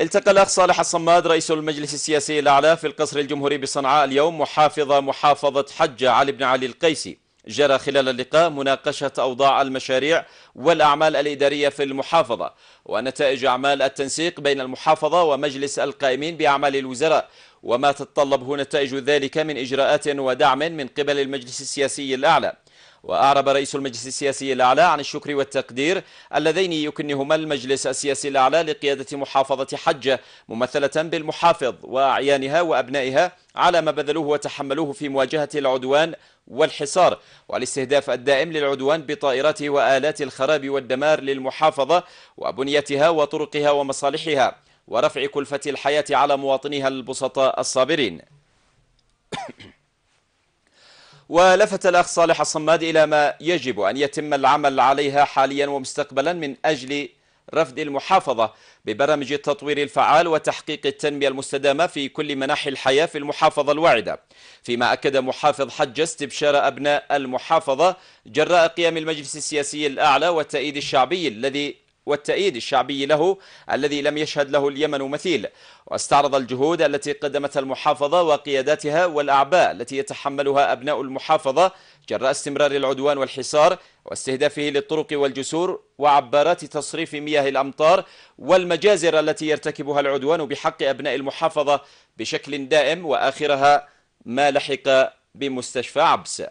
التقى الأخ صالح الصماد رئيس المجلس السياسي الأعلى في القصر الجمهوري بصنعاء اليوم محافظ محافظة حجة علي بن علي القيسي جرى خلال اللقاء مناقشة أوضاع المشاريع والأعمال الإدارية في المحافظة ونتائج أعمال التنسيق بين المحافظة ومجلس القائمين بأعمال الوزراء وما تتطلبه نتائج ذلك من إجراءات ودعم من قبل المجلس السياسي الأعلى وأعرب رئيس المجلس السياسي الأعلى عن الشكر والتقدير اللذين يكنهما المجلس السياسي الأعلى لقيادة محافظة حجة ممثلة بالمحافظ وأعيانها وأبنائها على ما بذلوه وتحملوه في مواجهة العدوان والحصار والاستهداف الدائم للعدوان بطائراته وآلات الخراب والدمار للمحافظة وبنيتها وطرقها ومصالحها ورفع كلفة الحياة على مواطنيها البسطاء الصابرين ولفت الأخ صالح الصماد إلى ما يجب أن يتم العمل عليها حاليا ومستقبلا من أجل رفض المحافظة ببرامج التطوير الفعال وتحقيق التنمية المستدامة في كل مناحي الحياة في المحافظة الواعدة فيما أكد محافظ حجة استبشار أبناء المحافظة جراء قيام المجلس السياسي الأعلى والتأييد الشعبي الذي والتأييد الشعبي له الذي لم يشهد له اليمن مثيل واستعرض الجهود التي قدمتها المحافظة وقياداتها والأعباء التي يتحملها أبناء المحافظة جراء استمرار العدوان والحصار واستهدافه للطرق والجسور وعبارات تصريف مياه الأمطار والمجازر التي يرتكبها العدوان بحق أبناء المحافظة بشكل دائم وآخرها ما لحق بمستشفى عبس